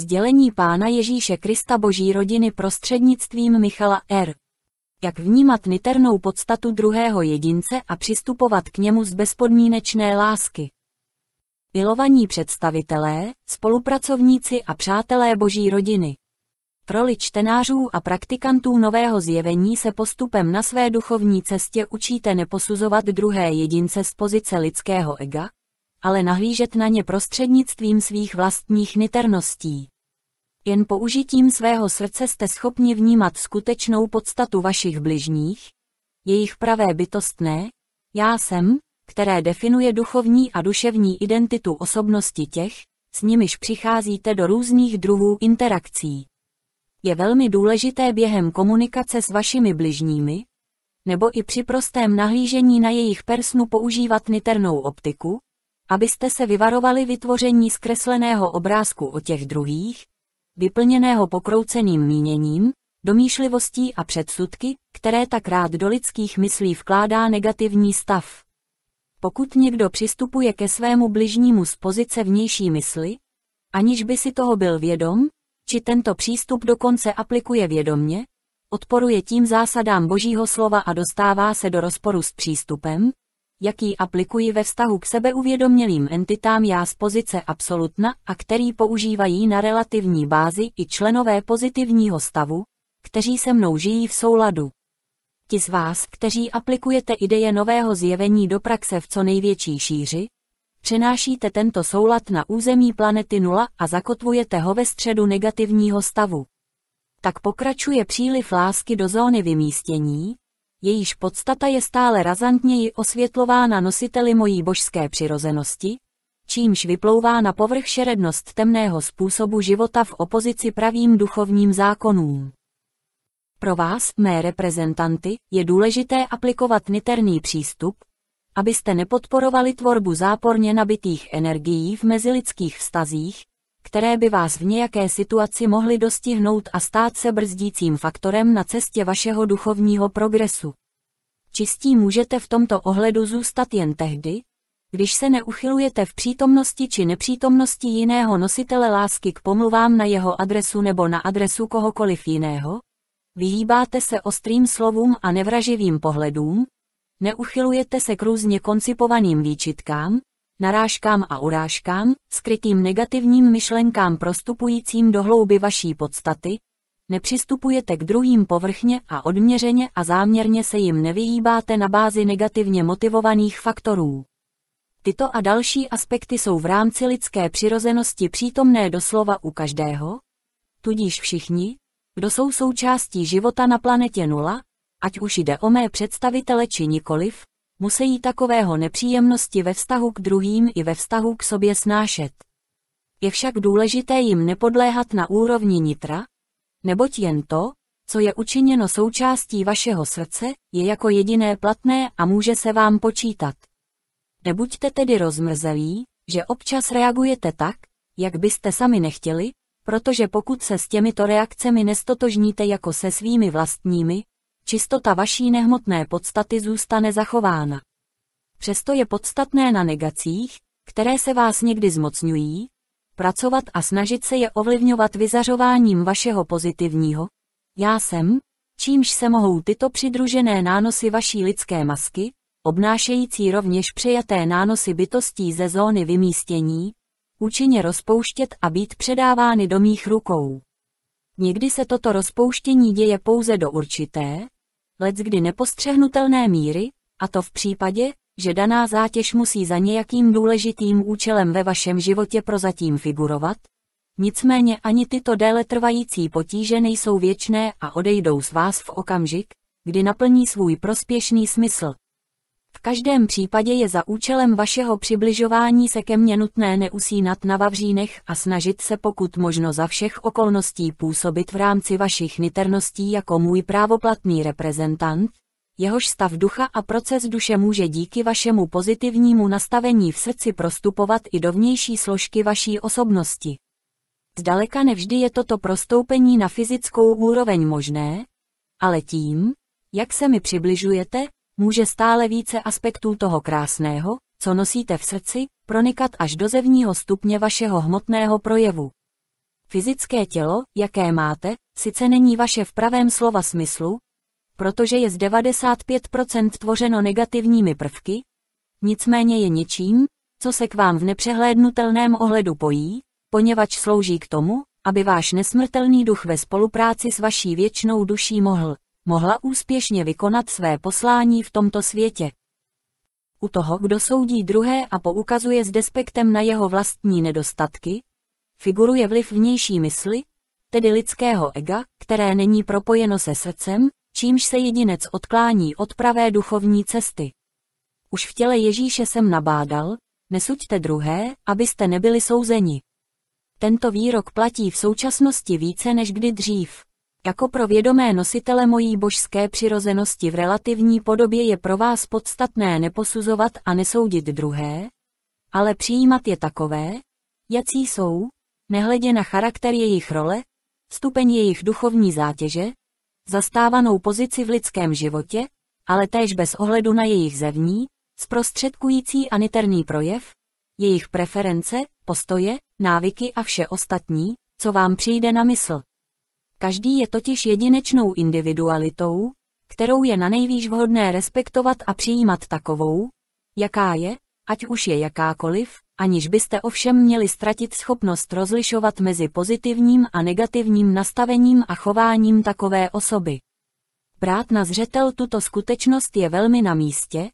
Sdělení Pána Ježíše Krista Boží rodiny prostřednictvím Michala R. Jak vnímat niternou podstatu druhého jedince a přistupovat k němu z bezpodmínečné lásky. Milovaní představitelé, spolupracovníci a přátelé Boží rodiny. Roli čtenářů a praktikantů nového zjevení se postupem na své duchovní cestě učíte neposuzovat druhé jedince z pozice lidského ega, ale nahlížet na ně prostřednictvím svých vlastních niterností. Jen použitím svého srdce jste schopni vnímat skutečnou podstatu vašich bližních, jejich pravé bytostné, já jsem, které definuje duchovní a duševní identitu osobnosti těch, s nimiž přicházíte do různých druhů interakcí. Je velmi důležité během komunikace s vašimi bližními, nebo i při prostém nahlížení na jejich persnu používat niternou optiku, abyste se vyvarovali vytvoření zkresleného obrázku o těch druhých, vyplněného pokrouceným míněním, domýšlivostí a předsudky, které tak rád do lidských myslí vkládá negativní stav. Pokud někdo přistupuje ke svému bližnímu z pozice vnější mysli, aniž by si toho byl vědom, či tento přístup dokonce aplikuje vědomně, odporuje tím zásadám Božího slova a dostává se do rozporu s přístupem, jaký aplikuji ve vztahu k sebeuvědomělým entitám já z pozice absolutna a který používají na relativní bázi i členové pozitivního stavu, kteří se mnou žijí v souladu. Ti z vás, kteří aplikujete ideje nového zjevení do praxe v co největší šíři, přenášíte tento soulad na území planety nula a zakotvujete ho ve středu negativního stavu. Tak pokračuje příliv lásky do zóny vymístění, jejíž podstata je stále razantněji osvětlována nositeli mojí božské přirozenosti, čímž vyplouvá na povrch šerednost temného způsobu života v opozici pravým duchovním zákonům. Pro vás, mé reprezentanty, je důležité aplikovat niterný přístup, abyste nepodporovali tvorbu záporně nabitých energií v mezilidských vztazích, které by vás v nějaké situaci mohly dostihnout a stát se brzdícím faktorem na cestě vašeho duchovního progresu. Čistí můžete v tomto ohledu zůstat jen tehdy, když se neuchylujete v přítomnosti či nepřítomnosti jiného nositele lásky k pomluvám na jeho adresu nebo na adresu kohokoliv jiného, vyhýbáte se ostrým slovům a nevraživým pohledům, neuchylujete se k různě koncipovaným výčitkám, narážkám a urážkám, skrytým negativním myšlenkám prostupujícím do hlouby vaší podstaty, nepřistupujete k druhým povrchně a odměřeně a záměrně se jim nevyhýbáte na bázi negativně motivovaných faktorů. Tyto a další aspekty jsou v rámci lidské přirozenosti přítomné doslova u každého, tudíž všichni, kdo jsou součástí života na planetě nula, ať už jde o mé představitele či nikoliv, Musejí takového nepříjemnosti ve vztahu k druhým i ve vztahu k sobě snášet. Je však důležité jim nepodléhat na úrovni nitra, neboť jen to, co je učiněno součástí vašeho srdce, je jako jediné platné a může se vám počítat. Nebuďte tedy rozmrzelí, že občas reagujete tak, jak byste sami nechtěli, protože pokud se s těmito reakcemi nestotožníte jako se svými vlastními, čistota vaší nehmotné podstaty zůstane zachována. Přesto je podstatné na negacích, které se vás někdy zmocňují, pracovat a snažit se je ovlivňovat vyzařováním vašeho pozitivního, já jsem, čímž se mohou tyto přidružené nánosy vaší lidské masky, obnášející rovněž přijaté nánosy bytostí ze zóny vymístění, účinně rozpouštět a být předávány do mých rukou. Někdy se toto rozpouštění děje pouze do určité, leckdy nepostřehnutelné míry, a to v případě, že daná zátěž musí za nějakým důležitým účelem ve vašem životě prozatím figurovat, nicméně ani tyto déle trvající potíže nejsou věčné a odejdou z vás v okamžik, kdy naplní svůj prospěšný smysl. V každém případě je za účelem vašeho přibližování se ke mně nutné neusínat na vavřínech a snažit se pokud možno za všech okolností působit v rámci vašich niterností jako můj právoplatný reprezentant, jehož stav ducha a proces duše může díky vašemu pozitivnímu nastavení v srdci prostupovat i do vnější složky vaší osobnosti. Zdaleka nevždy je toto prostoupení na fyzickou úroveň možné, ale tím, jak se mi přibližujete, může stále více aspektů toho krásného, co nosíte v srdci, pronikat až do zevního stupně vašeho hmotného projevu. Fyzické tělo, jaké máte, sice není vaše v pravém slova smyslu, protože je z 95% tvořeno negativními prvky, nicméně je něčím, co se k vám v nepřehlédnutelném ohledu pojí, poněvadž slouží k tomu, aby váš nesmrtelný duch ve spolupráci s vaší věčnou duší mohl mohla úspěšně vykonat své poslání v tomto světě. U toho, kdo soudí druhé a poukazuje s despektem na jeho vlastní nedostatky, figuruje vliv vnější mysli, tedy lidského ega, které není propojeno se srdcem, čímž se jedinec odklání od pravé duchovní cesty. Už v těle Ježíše jsem nabádal, nesuďte druhé, abyste nebyli souzeni. Tento výrok platí v současnosti více než kdy dřív jako pro vědomé nositele mojí božské přirozenosti v relativní podobě je pro vás podstatné neposuzovat a nesoudit druhé, ale přijímat je takové, jací jsou, nehledě na charakter jejich role, stupeň jejich duchovní zátěže, zastávanou pozici v lidském životě, ale též bez ohledu na jejich zevní, zprostředkující a niterný projev, jejich preference, postoje, návyky a vše ostatní, co vám přijde na mysl. Každý je totiž jedinečnou individualitou, kterou je na nejvýš vhodné respektovat a přijímat takovou, jaká je, ať už je jakákoliv, aniž byste ovšem měli ztratit schopnost rozlišovat mezi pozitivním a negativním nastavením a chováním takové osoby. Brát na zřetel tuto skutečnost je velmi na místě,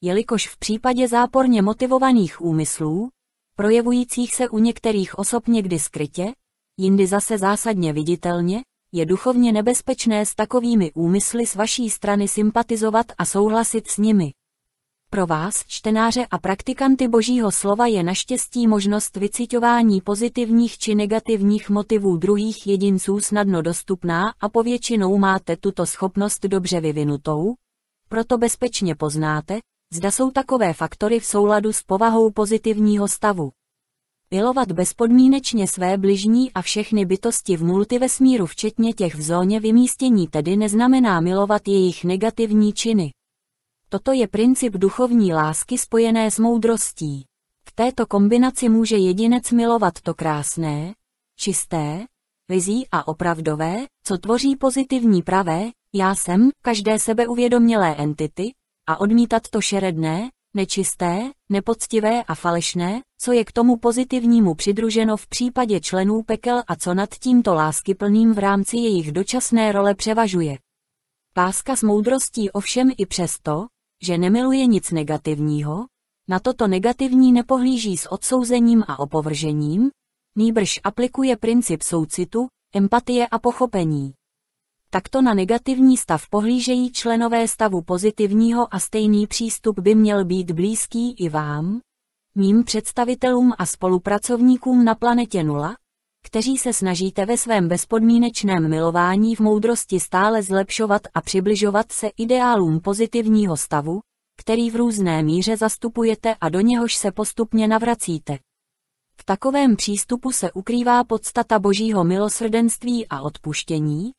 jelikož v případě záporně motivovaných úmyslů, projevujících se u některých osob někdy skrytě, jindy zase zásadně viditelně, je duchovně nebezpečné s takovými úmysly z vaší strany sympatizovat a souhlasit s nimi. Pro vás, čtenáře a praktikanty Božího slova, je naštěstí možnost vycitování pozitivních či negativních motivů druhých jedinců snadno dostupná a povětšinou máte tuto schopnost dobře vyvinutou. Proto bezpečně poznáte, zda jsou takové faktory v souladu s povahou pozitivního stavu. Milovat bezpodmínečně své bližní a všechny bytosti v multivesmíru včetně těch v zóně vymístění tedy neznamená milovat jejich negativní činy. Toto je princip duchovní lásky spojené s moudrostí. V této kombinaci může jedinec milovat to krásné, čisté, vizí a opravdové, co tvoří pozitivní pravé, já jsem, každé sebeuvědomělé entity, a odmítat to šeredné, nečisté, nepoctivé a falešné, co je k tomu pozitivnímu přidruženo v případě členů pekel a co nad tímto láskyplným v rámci jejich dočasné role převažuje. Páska s moudrostí ovšem i přesto, že nemiluje nic negativního, na toto negativní nepohlíží s odsouzením a opovržením, nýbrž aplikuje princip soucitu, empatie a pochopení. Takto na negativní stav pohlížejí členové stavu pozitivního a stejný přístup by měl být blízký i vám, mým představitelům a spolupracovníkům na planetě Nula, kteří se snažíte ve svém bezpodmínečném milování v moudrosti stále zlepšovat a přibližovat se ideálům pozitivního stavu, který v různé míře zastupujete a do něhož se postupně navracíte. V takovém přístupu se ukrývá podstata božího milosrdenství a odpuštění,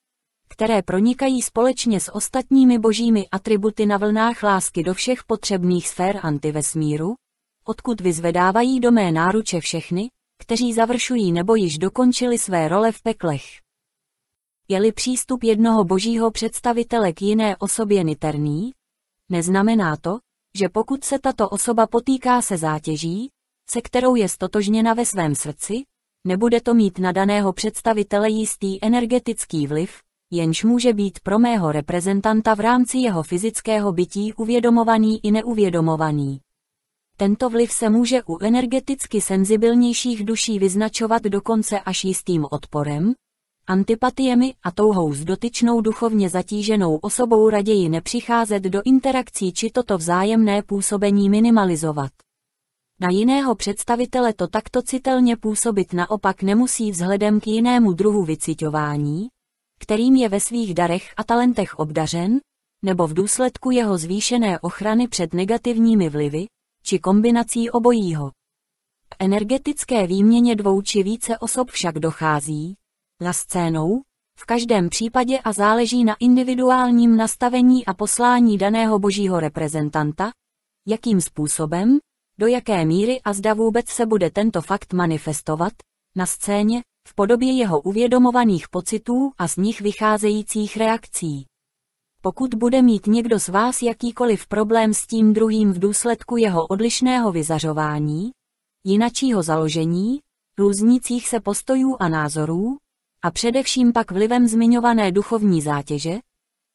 které pronikají společně s ostatními božími atributy na vlnách lásky do všech potřebných sfér antivesmíru, odkud vyzvedávají do mé náruče všechny, kteří završují nebo již dokončili své role v peklech. Je-li přístup jednoho božího představitele k jiné osobě niterný, neznamená to, že pokud se tato osoba potýká se zátěží, se kterou je stotožněna ve svém srdci, nebude to mít na daného představitele jistý energetický vliv, jenž může být pro mého reprezentanta v rámci jeho fyzického bytí uvědomovaný i neuvědomovaný. Tento vliv se může u energeticky senzibilnějších duší vyznačovat dokonce až jistým odporem, antipatiemi a touhou s dotyčnou duchovně zatíženou osobou raději nepřicházet do interakcí či toto vzájemné působení minimalizovat. Na jiného představitele to takto citelně působit naopak nemusí vzhledem k jinému druhu vycitování, kterým je ve svých darech a talentech obdařen, nebo v důsledku jeho zvýšené ochrany před negativními vlivy, či kombinací obojího. K energetické výměně dvou či více osob však dochází, na scénou, v každém případě a záleží na individuálním nastavení a poslání daného božího reprezentanta, jakým způsobem, do jaké míry a zda vůbec se bude tento fakt manifestovat, na scéně, v podobě jeho uvědomovaných pocitů a z nich vycházejících reakcí. Pokud bude mít někdo z vás jakýkoliv problém s tím druhým v důsledku jeho odlišného vyzařování, jinačího založení, různících se postojů a názorů, a především pak vlivem zmiňované duchovní zátěže,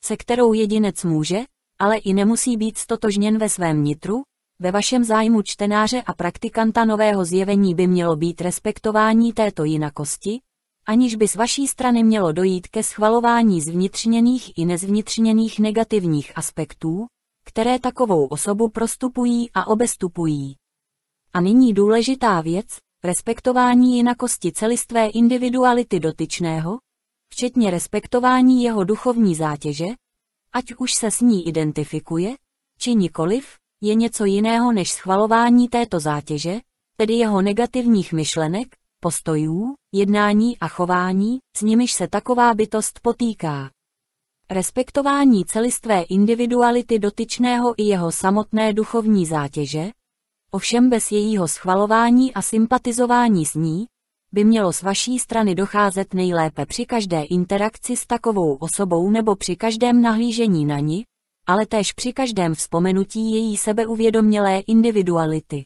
se kterou jedinec může, ale i nemusí být stotožněn ve svém nitru, ve vašem zájmu čtenáře a praktikanta nového zjevení by mělo být respektování této jinakosti, aniž by z vaší strany mělo dojít ke schvalování zvnitřněných i nezvnitřněných negativních aspektů, které takovou osobu prostupují a obestupují. A nyní důležitá věc, respektování jinakosti celistvé individuality dotyčného, včetně respektování jeho duchovní zátěže, ať už se s ní identifikuje, či nikoliv, je něco jiného než schvalování této zátěže, tedy jeho negativních myšlenek, postojů, jednání a chování, s nimiž se taková bytost potýká. Respektování celistvé individuality dotyčného i jeho samotné duchovní zátěže, ovšem bez jejího schvalování a sympatizování s ní, by mělo z vaší strany docházet nejlépe při každé interakci s takovou osobou nebo při každém nahlížení na ni, ale též při každém vzpomenutí její sebeuvědomělé individuality.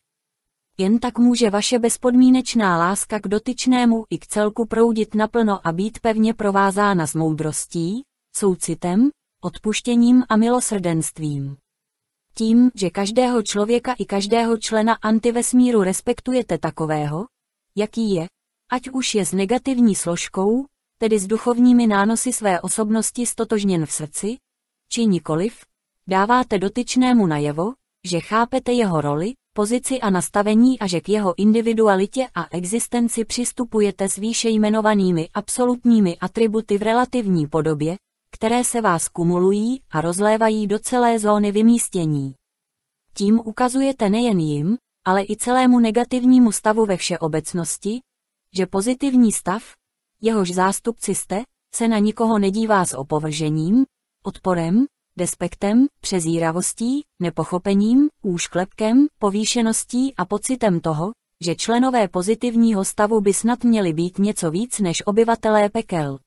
Jen tak může vaše bezpodmínečná láska k dotyčnému i k celku proudit naplno a být pevně provázána s moudrostí, soucitem, odpuštěním a milosrdenstvím. Tím, že každého člověka i každého člena antivesmíru respektujete takového, jaký je, ať už je s negativní složkou, tedy s duchovními nánosy své osobnosti stotožněn v srdci, či nikoliv, dáváte dotyčnému najevo, že chápete jeho roli, pozici a nastavení a že k jeho individualitě a existenci přistupujete s výše jmenovanými absolutními atributy v relativní podobě, které se vás kumulují a rozlévají do celé zóny vymístění. Tím ukazujete nejen jim, ale i celému negativnímu stavu ve všeobecnosti, že pozitivní stav, jehož zástupci jste, se na nikoho nedívá s opovržením, Odporem, despektem, přezíravostí, nepochopením, úšklepkem, povýšeností a pocitem toho, že členové pozitivního stavu by snad měli být něco víc než obyvatelé pekel.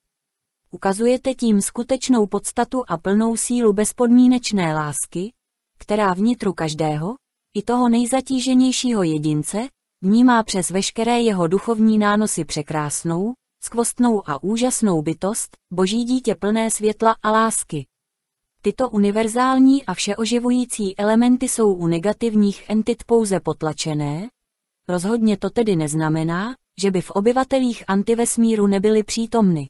Ukazujete tím skutečnou podstatu a plnou sílu bezpodmínečné lásky, která vnitru každého, i toho nejzatíženějšího jedince, vnímá přes veškeré jeho duchovní nánosy překrásnou, skvostnou a úžasnou bytost, boží dítě plné světla a lásky. Tyto univerzální a všeoživující elementy jsou u negativních entit pouze potlačené? Rozhodně to tedy neznamená, že by v obyvatelích antivesmíru nebyly přítomny.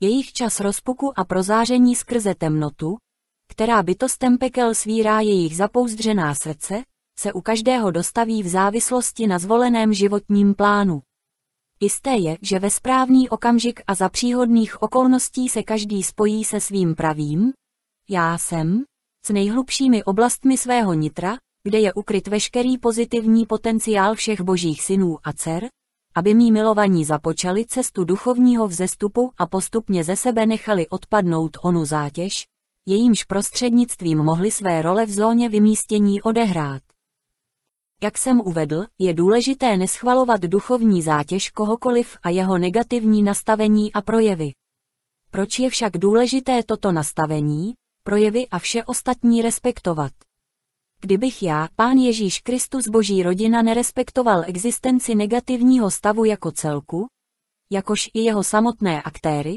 Jejich čas rozpuku a prozáření skrze temnotu, která bytostem pekel svírá jejich zapouzdřená srdce, se u každého dostaví v závislosti na zvoleném životním plánu. Jisté je, že ve správný okamžik a za příhodných okolností se každý spojí se svým pravým, já jsem, s nejhlubšími oblastmi svého nitra, kde je ukryt veškerý pozitivní potenciál všech božích synů a dcer, aby mý milovaní započali cestu duchovního vzestupu a postupně ze sebe nechali odpadnout onu zátěž, jejímž prostřednictvím mohli své role v zóně vymístění odehrát. Jak jsem uvedl, je důležité neschvalovat duchovní zátěž kohokoliv a jeho negativní nastavení a projevy. Proč je však důležité toto nastavení, projevy a vše ostatní respektovat? Kdybych já, Pán Ježíš Kristus Boží rodina, nerespektoval existenci negativního stavu jako celku, jakož i jeho samotné aktéry,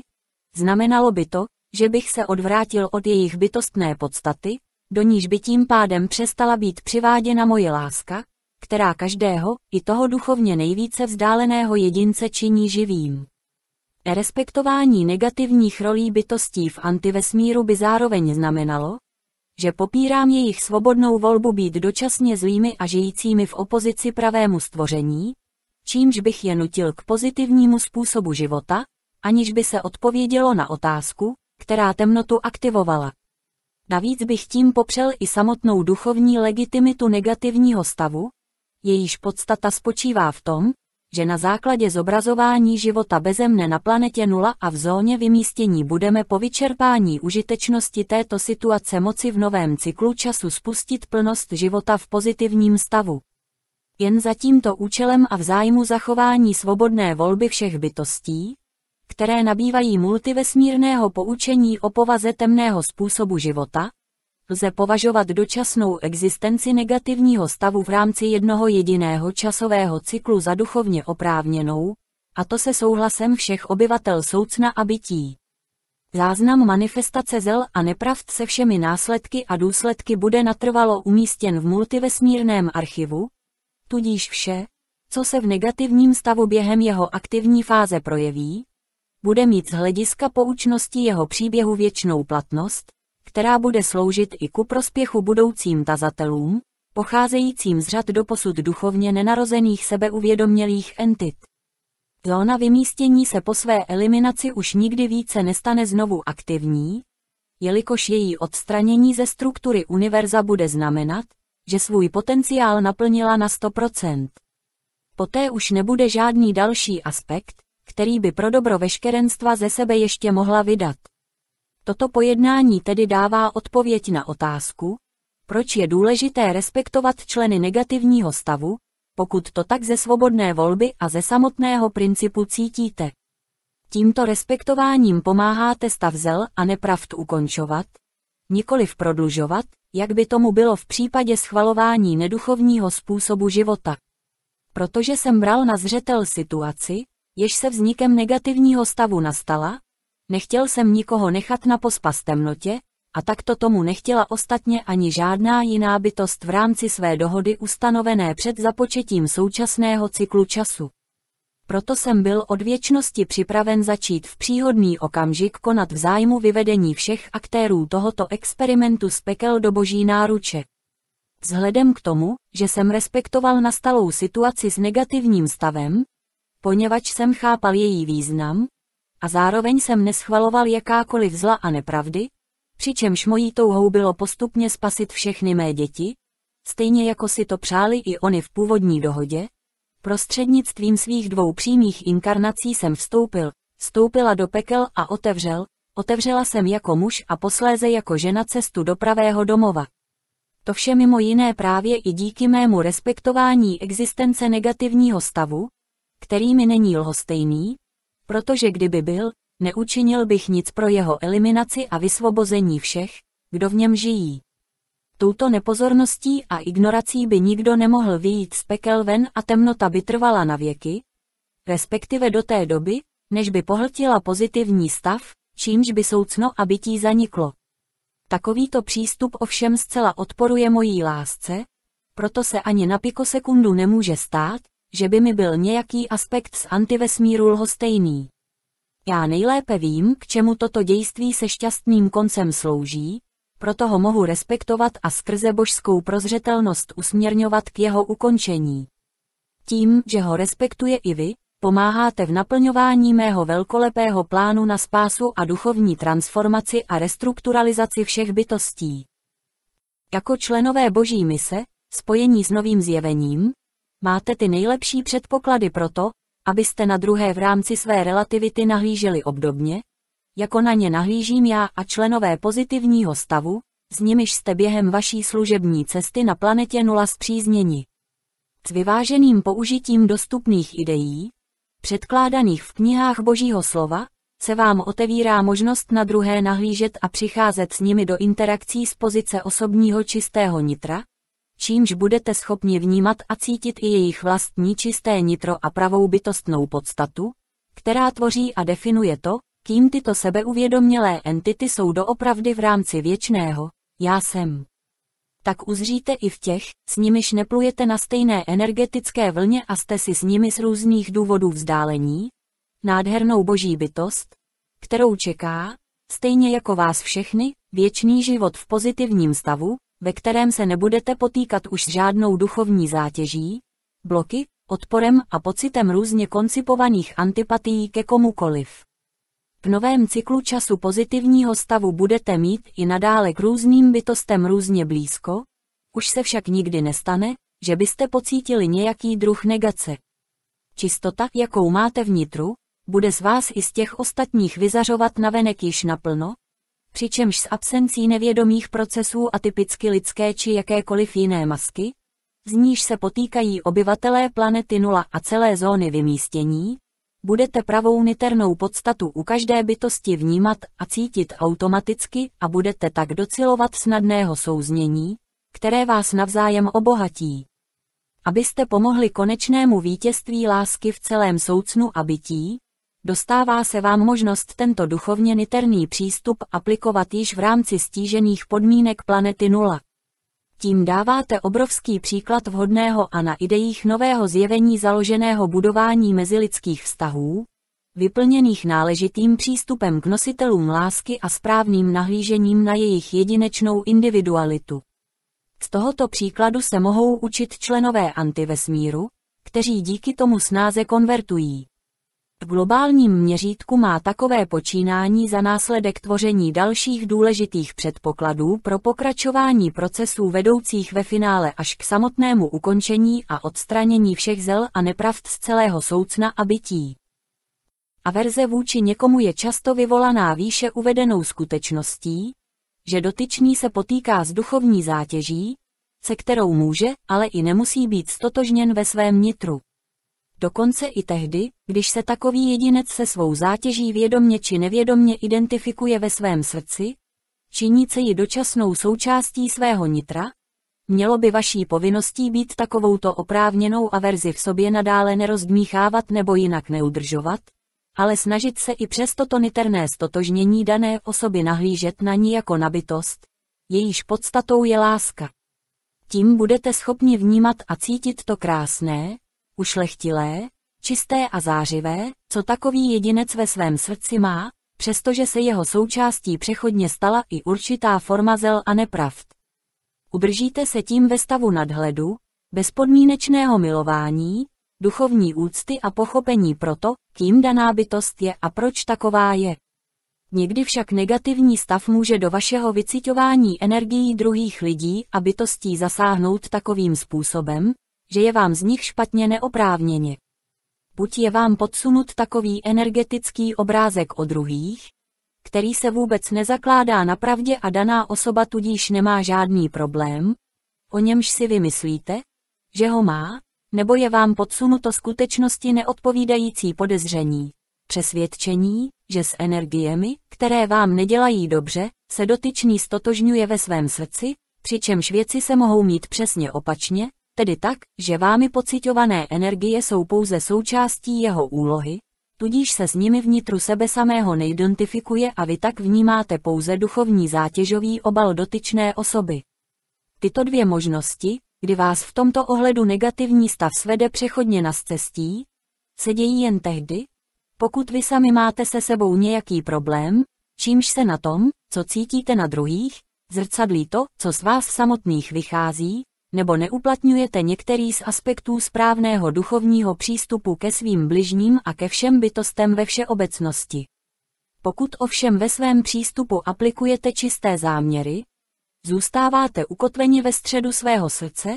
znamenalo by to, že bych se odvrátil od jejich bytostné podstaty, do níž by tím pádem přestala být přiváděna moje láska, která každého, i toho duchovně nejvíce vzdáleného jedince činí živým. Respektování negativních rolí bytostí v antivesmíru by zároveň znamenalo, že popírám jejich svobodnou volbu být dočasně zlými a žijícími v opozici pravému stvoření, čímž bych je nutil k pozitivnímu způsobu života, aniž by se odpovědělo na otázku, která temnotu aktivovala. Navíc bych tím popřel i samotnou duchovní legitimitu negativního stavu, jejíž podstata spočívá v tom, že na základě zobrazování života bezemne na planetě nula a v zóně vymístění budeme po vyčerpání užitečnosti této situace moci v novém cyklu času spustit plnost života v pozitivním stavu. Jen za tímto účelem a v zájmu zachování svobodné volby všech bytostí, které nabývají multivesmírného poučení o povaze temného způsobu života, lze považovat dočasnou existenci negativního stavu v rámci jednoho jediného časového cyklu za duchovně oprávněnou, a to se souhlasem všech obyvatel soucna a bytí. Záznam manifestace zel a nepravd se všemi následky a důsledky bude natrvalo umístěn v multivesmírném archivu, tudíž vše, co se v negativním stavu během jeho aktivní fáze projeví, bude mít z hlediska poučnosti jeho příběhu věčnou platnost, která bude sloužit i ku prospěchu budoucím tazatelům, pocházejícím z řad doposud duchovně nenarozených sebeuvědomělých entit. Zóna vymístění se po své eliminaci už nikdy více nestane znovu aktivní, jelikož její odstranění ze struktury univerza bude znamenat, že svůj potenciál naplnila na 100%. Poté už nebude žádný další aspekt, který by pro dobro veškerenstva ze sebe ještě mohla vydat. Toto pojednání tedy dává odpověď na otázku, proč je důležité respektovat členy negativního stavu, pokud to tak ze svobodné volby a ze samotného principu cítíte. Tímto respektováním pomáháte stav zel a nepravd ukončovat, v prodlužovat, jak by tomu bylo v případě schvalování neduchovního způsobu života. Protože jsem bral na zřetel situaci, jež se vznikem negativního stavu nastala, Nechtěl jsem nikoho nechat na pospas temnotě, a takto tomu nechtěla ostatně ani žádná jiná bytost v rámci své dohody ustanovené před započetím současného cyklu času. Proto jsem byl od věčnosti připraven začít v příhodný okamžik konat v zájmu vyvedení všech aktérů tohoto experimentu z pekel do boží náruče. Vzhledem k tomu, že jsem respektoval nastalou situaci s negativním stavem, poněvadž jsem chápal její význam, a zároveň jsem neschvaloval jakákoliv zla a nepravdy, přičemž mojí touhou bylo postupně spasit všechny mé děti, stejně jako si to přáli i oni v původní dohodě, prostřednictvím svých dvou přímých inkarnací jsem vstoupil, vstoupila do pekel a otevřel, otevřela jsem jako muž a posléze jako žena cestu do pravého domova. To vše mimo jiné právě i díky mému respektování existence negativního stavu, který mi není lhostejný, protože kdyby byl, neučinil bych nic pro jeho eliminaci a vysvobození všech, kdo v něm žijí. Touto nepozorností a ignorací by nikdo nemohl vyjít z pekel ven a temnota by trvala na věky, respektive do té doby, než by pohltila pozitivní stav, čímž by soucno a bytí zaniklo. Takovýto přístup ovšem zcela odporuje mojí lásce, proto se ani na pikosekundu nemůže stát, že by mi byl nějaký aspekt z antivesmíru lhostejný. Já nejlépe vím, k čemu toto dějství se šťastným koncem slouží, proto ho mohu respektovat a skrze božskou prozřetelnost usměrňovat k jeho ukončení. Tím, že ho respektuje i vy, pomáháte v naplňování mého velkolepého plánu na spásu a duchovní transformaci a restrukturalizaci všech bytostí. Jako členové boží mise, spojení s novým zjevením, máte ty nejlepší předpoklady pro to, abyste na druhé v rámci své relativity nahlíželi obdobně, jako na ně nahlížím já a členové pozitivního stavu, s nimiž jste během vaší služební cesty na planetě nula zpřízněni. S vyváženým použitím dostupných ideí, předkládaných v knihách Božího slova, se vám otevírá možnost na druhé nahlížet a přicházet s nimi do interakcí z pozice osobního čistého nitra, čímž budete schopni vnímat a cítit i jejich vlastní čisté nitro a pravou bytostnou podstatu, která tvoří a definuje to, kým tyto sebeuvědomělé entity jsou doopravdy v rámci věčného, já jsem. Tak uzříte i v těch, s nimiž neplujete na stejné energetické vlně a jste si s nimi z různých důvodů vzdálení, nádhernou boží bytost, kterou čeká, stejně jako vás všechny, věčný život v pozitivním stavu, ve kterém se nebudete potýkat už s žádnou duchovní zátěží, bloky, odporem a pocitem různě koncipovaných antipatií ke komukoliv. V novém cyklu času pozitivního stavu budete mít i nadále k různým bytostem různě blízko, už se však nikdy nestane, že byste pocítili nějaký druh negace. Čistota, jakou máte vnitru, bude z vás i z těch ostatních vyzařovat navenek již naplno, přičemž s absencí nevědomých procesů a typicky lidské či jakékoliv jiné masky, z níž se potýkají obyvatelé planety nula a celé zóny vymístění, budete pravou niternou podstatu u každé bytosti vnímat a cítit automaticky a budete tak docilovat snadného souznění, které vás navzájem obohatí. Abyste pomohli konečnému vítězství lásky v celém soucnu a bytí, dostává se vám možnost tento duchovně niterný přístup aplikovat již v rámci stížených podmínek planety nula. Tím dáváte obrovský příklad vhodného a na ideích nového zjevení založeného budování mezilidských vztahů, vyplněných náležitým přístupem k nositelům lásky a správným nahlížením na jejich jedinečnou individualitu. Z tohoto příkladu se mohou učit členové antivesmíru, kteří díky tomu snáze konvertují. V globálním měřítku má takové počínání za následek tvoření dalších důležitých předpokladů pro pokračování procesů vedoucích ve finále až k samotnému ukončení a odstranění všech zel a nepravd z celého soucna a bytí. Averze vůči někomu je často vyvolaná výše uvedenou skutečností, že dotyčný se potýká s duchovní zátěží, se kterou může, ale i nemusí být stotožněn ve svém nitru dokonce i tehdy, když se takový jedinec se svou zátěží vědomně či nevědomně identifikuje ve svém srdci, činíce ji dočasnou součástí svého nitra, mělo by vaší povinností být takovouto oprávněnou averzi v sobě nadále nerozdmíchávat nebo jinak neudržovat, ale snažit se i přes toto niterné stotožnění dané osoby nahlížet na ní jako nabitost, jejíž podstatou je láska. Tím budete schopni vnímat a cítit to krásné, ušlechtilé, čisté a zářivé, co takový jedinec ve svém srdci má, přestože se jeho součástí přechodně stala i určitá forma zel a nepravd. Udržíte se tím ve stavu nadhledu, bezpodmínečného milování, duchovní úcty a pochopení proto, kým daná bytost je a proč taková je. Někdy však negativní stav může do vašeho vycitování energií druhých lidí a bytostí zasáhnout takovým způsobem, že je vám z nich špatně neoprávněně. Buď je vám podsunut takový energetický obrázek o druhých, který se vůbec nezakládá na pravdě a daná osoba tudíž nemá žádný problém, o němž si vymyslíte, že ho má, nebo je vám podsunuto skutečnosti neodpovídající podezření, přesvědčení, že s energiemi, které vám nedělají dobře, se dotyčný stotožňuje ve svém srdci, přičemž věci se mohou mít přesně opačně, tedy tak, že vámi pocitované energie jsou pouze součástí jeho úlohy, tudíž se s nimi vnitru sebe samého neidentifikuje a vy tak vnímáte pouze duchovní zátěžový obal dotyčné osoby. Tyto dvě možnosti, kdy vás v tomto ohledu negativní stav svede přechodně na cestí, se dějí jen tehdy, pokud vy sami máte se sebou nějaký problém, čímž se na tom, co cítíte na druhých, zrcadlí to, co z vás samotných vychází, nebo neuplatňujete některý z aspektů správného duchovního přístupu ke svým bližním a ke všem bytostem ve všeobecnosti. Pokud ovšem ve svém přístupu aplikujete čisté záměry, zůstáváte ukotveni ve středu svého srdce,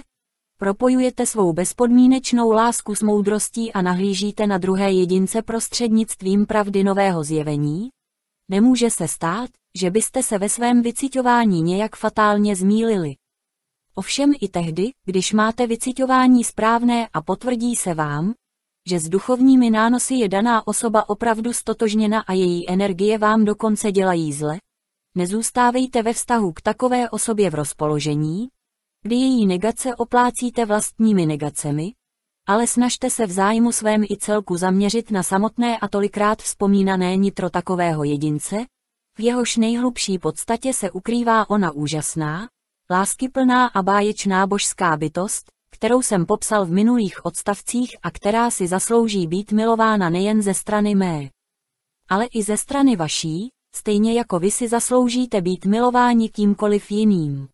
propojujete svou bezpodmínečnou lásku s moudrostí a nahlížíte na druhé jedince prostřednictvím pravdy nového zjevení, nemůže se stát, že byste se ve svém vycitování nějak fatálně zmílili. Ovšem i tehdy, když máte vycitování správné a potvrdí se vám, že s duchovními nánosy je daná osoba opravdu stotožněna a její energie vám dokonce dělají zle, nezůstávejte ve vztahu k takové osobě v rozpoložení, kdy její negace oplácíte vlastními negacemi, ale snažte se v zájmu svém i celku zaměřit na samotné a tolikrát vzpomínané nitro takového jedince, v jehož nejhlubší podstatě se ukrývá ona úžasná, láskyplná a báječná božská bytost, kterou jsem popsal v minulých odstavcích a která si zaslouží být milována nejen ze strany mé, ale i ze strany vaší, stejně jako vy si zasloužíte být milováni kýmkoliv jiným.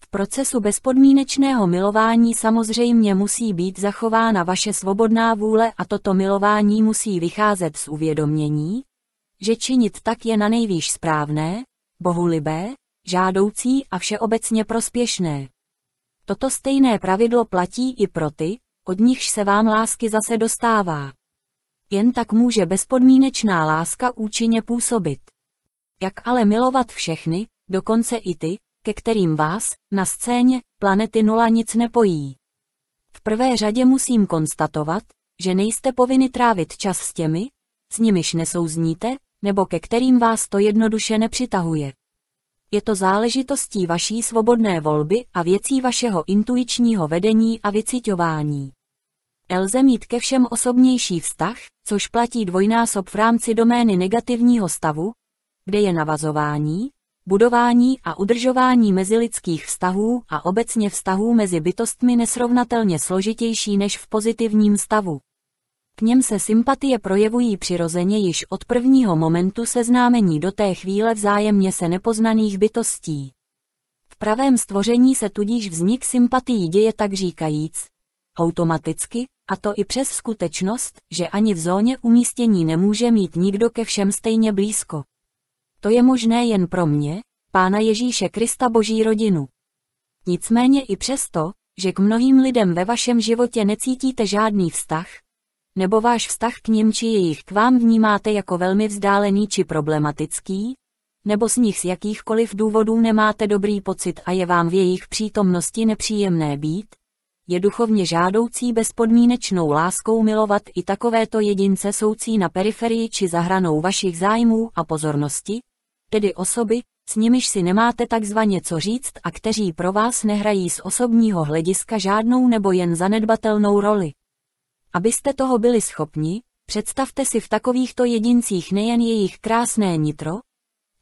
V procesu bezpodmínečného milování samozřejmě musí být zachována vaše svobodná vůle a toto milování musí vycházet z uvědomění, že činit tak je na nejvýš správné, bohulibé, žádoucí a všeobecně prospěšné. Toto stejné pravidlo platí i pro ty, od nichž se vám lásky zase dostává. Jen tak může bezpodmínečná láska účinně působit. Jak ale milovat všechny, dokonce i ty, ke kterým vás, na scéně, planety nula nic nepojí. V prvé řadě musím konstatovat, že nejste povinni trávit čas s těmi, s nimiž nesouzníte, nebo ke kterým vás to jednoduše nepřitahuje je to záležitostí vaší svobodné volby a věcí vašeho intuičního vedení a vycitování. Lze mít ke všem osobnější vztah, což platí dvojnásob v rámci domény negativního stavu, kde je navazování, budování a udržování mezilidských vztahů a obecně vztahů mezi bytostmi nesrovnatelně složitější než v pozitivním stavu. K něm se sympatie projevují přirozeně již od prvního momentu seznámení do té chvíle vzájemně se nepoznaných bytostí. V pravém stvoření se tudíž vznik sympatií děje tak říkajíc, automaticky, a to i přes skutečnost, že ani v zóně umístění nemůže mít nikdo ke všem stejně blízko. To je možné jen pro mě, Pána Ježíše Krista Boží rodinu. Nicméně i přesto, že k mnohým lidem ve vašem životě necítíte žádný vztah, nebo váš vztah k ním či jejich k vám vnímáte jako velmi vzdálený či problematický, nebo s nich z jakýchkoliv důvodů nemáte dobrý pocit a je vám v jejich přítomnosti nepříjemné být, je duchovně žádoucí bezpodmínečnou láskou milovat i takovéto jedince soucí na periferii či zahranou vašich zájmů a pozornosti, tedy osoby, s nimiž si nemáte takzvaně co říct a kteří pro vás nehrají z osobního hlediska žádnou nebo jen zanedbatelnou roli. Abyste toho byli schopni, představte si v takovýchto jedincích nejen jejich krásné nitro,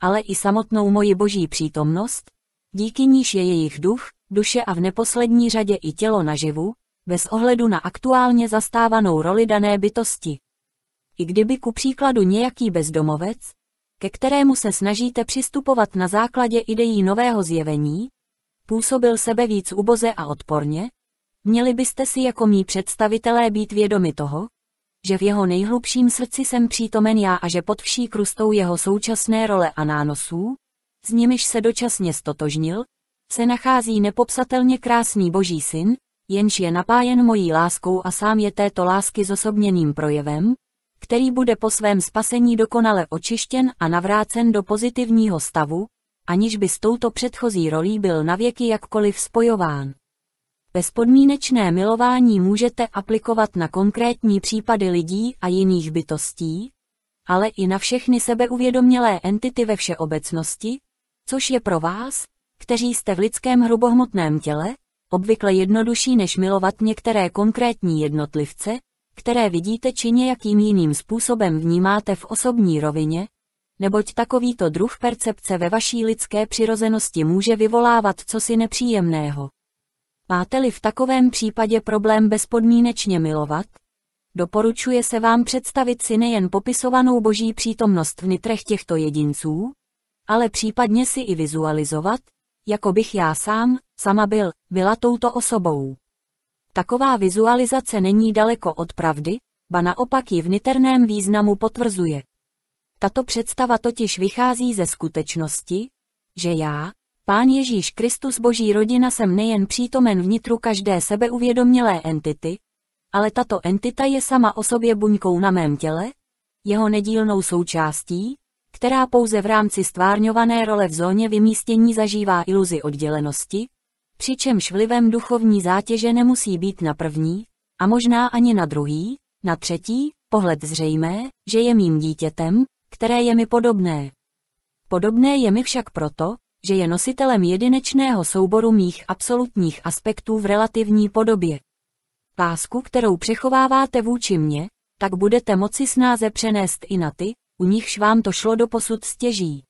ale i samotnou moji boží přítomnost, díky níž je jejich duch, duše a v neposlední řadě i tělo naživu, bez ohledu na aktuálně zastávanou roli dané bytosti. I kdyby ku příkladu nějaký bezdomovec, ke kterému se snažíte přistupovat na základě ideí nového zjevení, působil sebe víc uboze a odporně, Měli byste si jako mý představitelé být vědomi toho, že v jeho nejhlubším srdci jsem přítomen já a že pod vší krustou jeho současné role a nánosů, s nimiž se dočasně stotožnil, se nachází nepopsatelně krásný boží syn, jenž je napájen mojí láskou a sám je této lásky zosobněným projevem, který bude po svém spasení dokonale očištěn a navrácen do pozitivního stavu, aniž by s touto předchozí rolí byl navěky jakkoliv spojován bezpodmínečné milování můžete aplikovat na konkrétní případy lidí a jiných bytostí, ale i na všechny sebeuvědomělé entity ve všeobecnosti, což je pro vás, kteří jste v lidském hrubohmotném těle, obvykle jednodušší než milovat některé konkrétní jednotlivce, které vidíte či nějakým jiným způsobem vnímáte v osobní rovině, neboť takovýto druh percepce ve vaší lidské přirozenosti může vyvolávat cosi nepříjemného. Máte-li v takovém případě problém bezpodmínečně milovat? Doporučuje se vám představit si nejen popisovanou boží přítomnost v nitrech těchto jedinců, ale případně si i vizualizovat, jako bych já sám, sama byl, byla touto osobou. Taková vizualizace není daleko od pravdy, ba naopak ji v niterném významu potvrzuje. Tato představa totiž vychází ze skutečnosti, že já, Pán Ježíš Kristus Boží rodina jsem nejen přítomen vnitru každé sebeuvědomělé entity, ale tato entita je sama o sobě buňkou na mém těle, jeho nedílnou součástí, která pouze v rámci stvárňované role v zóně vymístění zažívá iluzi oddělenosti, přičemž vlivem duchovní zátěže nemusí být na první, a možná ani na druhý, na třetí, pohled zřejmé, že je mým dítětem, které je mi podobné. Podobné je mi však proto, že je nositelem jedinečného souboru mých absolutních aspektů v relativní podobě. Pásku, kterou přechováváte vůči mně, tak budete moci snáze přenést i na ty, u nichž vám to šlo do posud stěží.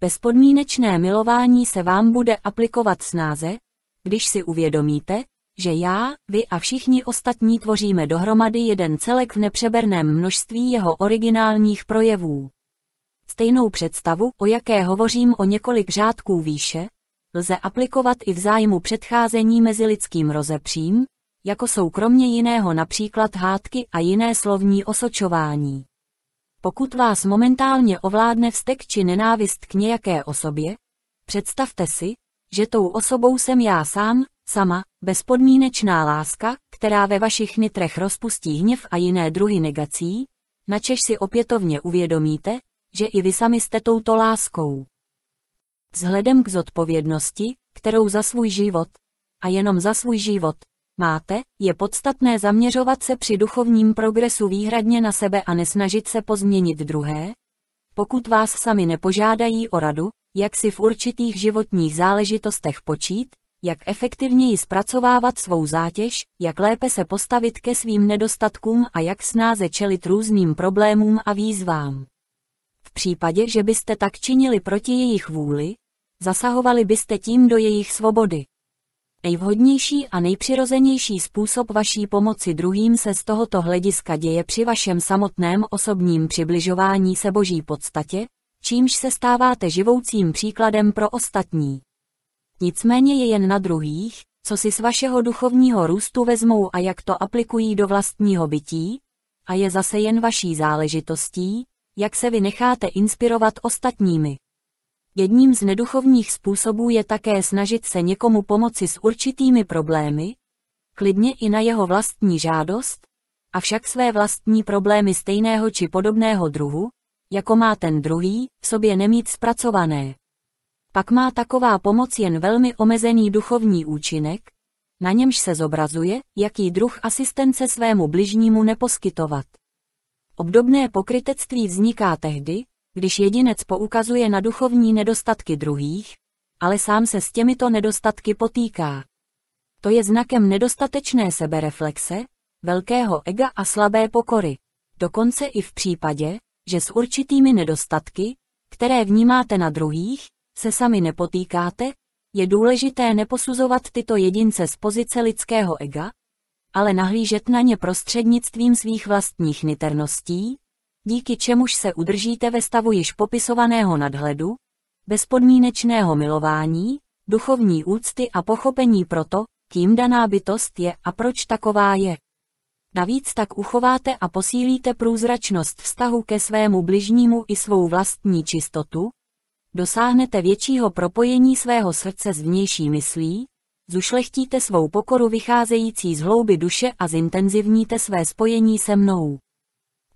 Bezpodmínečné milování se vám bude aplikovat snáze, když si uvědomíte, že já, vy a všichni ostatní tvoříme dohromady jeden celek v nepřeberném množství jeho originálních projevů stejnou představu, o jaké hovořím o několik řádků výše, lze aplikovat i v zájmu předcházení mezilidským rozepřím, jako jsou kromě jiného například hádky a jiné slovní osočování. Pokud vás momentálně ovládne vztek či nenávist k nějaké osobě, představte si, že tou osobou jsem já sám, sama, bezpodmínečná láska, která ve vašich nitrech rozpustí hněv a jiné druhy negací, načež si opětovně uvědomíte, že i vy sami jste touto láskou. Vzhledem k zodpovědnosti, kterou za svůj život, a jenom za svůj život, máte, je podstatné zaměřovat se při duchovním progresu výhradně na sebe a nesnažit se pozměnit druhé, pokud vás sami nepožádají o radu, jak si v určitých životních záležitostech počít, jak efektivněji zpracovávat svou zátěž, jak lépe se postavit ke svým nedostatkům a jak snáze čelit různým problémům a výzvám případě, že byste tak činili proti jejich vůli, zasahovali byste tím do jejich svobody. Nejvhodnější a nejpřirozenější způsob vaší pomoci druhým se z tohoto hlediska děje při vašem samotném osobním přibližování se boží podstatě, čímž se stáváte živoucím příkladem pro ostatní. Nicméně je jen na druhých, co si z vašeho duchovního růstu vezmou a jak to aplikují do vlastního bytí, a je zase jen vaší záležitostí, jak se vy necháte inspirovat ostatními. Jedním z neduchovních způsobů je také snažit se někomu pomoci s určitými problémy, klidně i na jeho vlastní žádost, avšak své vlastní problémy stejného či podobného druhu, jako má ten druhý, v sobě nemít zpracované. Pak má taková pomoc jen velmi omezený duchovní účinek, na němž se zobrazuje, jaký druh asistence svému bližnímu neposkytovat. Obdobné pokrytectví vzniká tehdy, když jedinec poukazuje na duchovní nedostatky druhých, ale sám se s těmito nedostatky potýká. To je znakem nedostatečné sebereflexe, velkého ega a slabé pokory. Dokonce i v případě, že s určitými nedostatky, které vnímáte na druhých, se sami nepotýkáte, je důležité neposuzovat tyto jedince z pozice lidského ega, ale nahlížet na ně prostřednictvím svých vlastních niterností, díky čemuž se udržíte ve stavu již popisovaného nadhledu, bezpodmínečného milování, duchovní úcty a pochopení proto, kým daná bytost je a proč taková je. Navíc tak uchováte a posílíte průzračnost vztahu ke svému bližnímu i svou vlastní čistotu, dosáhnete většího propojení svého srdce s vnější myslí, zušlechtíte svou pokoru vycházející z hlouby duše a zintenzivníte své spojení se mnou.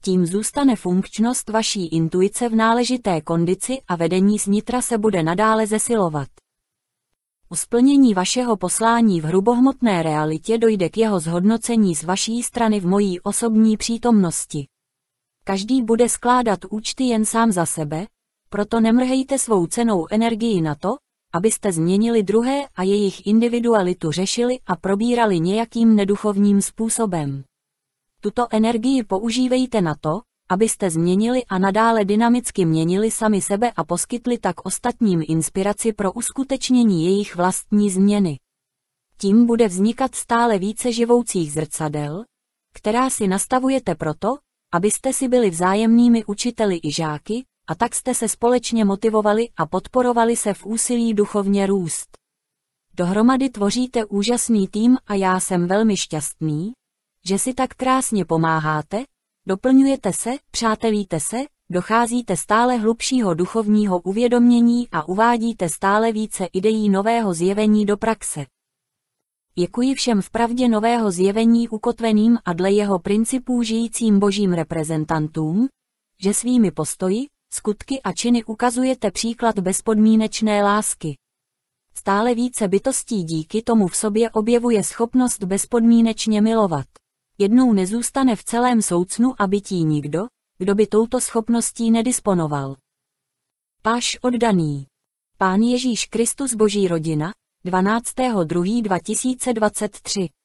Tím zůstane funkčnost vaší intuice v náležité kondici a vedení nitra se bude nadále zesilovat. U splnění vašeho poslání v hrubohmotné realitě dojde k jeho zhodnocení z vaší strany v mojí osobní přítomnosti. Každý bude skládat účty jen sám za sebe, proto nemrhejte svou cenou energii na to, abyste změnili druhé a jejich individualitu řešili a probírali nějakým neduchovním způsobem. Tuto energii používejte na to, abyste změnili a nadále dynamicky měnili sami sebe a poskytli tak ostatním inspiraci pro uskutečnění jejich vlastní změny. Tím bude vznikat stále více živoucích zrcadel, která si nastavujete proto, abyste si byli vzájemnými učiteli i žáky, a tak jste se společně motivovali a podporovali se v úsilí duchovně růst. Dohromady tvoříte úžasný tým a já jsem velmi šťastný, že si tak krásně pomáháte, doplňujete se, přátelíte se, docházíte stále hlubšího duchovního uvědomění a uvádíte stále více ideí nového zjevení do praxe. Děkuji všem v pravdě nového zjevení ukotveným a dle jeho principů žijícím božím reprezentantům, že svými postoji, Skutky a činy ukazujete příklad bezpodmínečné lásky. Stále více bytostí díky tomu v sobě objevuje schopnost bezpodmínečně milovat. Jednou nezůstane v celém soucnu a bytí nikdo, kdo by touto schopností nedisponoval. Páš oddaný. Pán Ježíš Kristus Boží rodina, 12.2.2023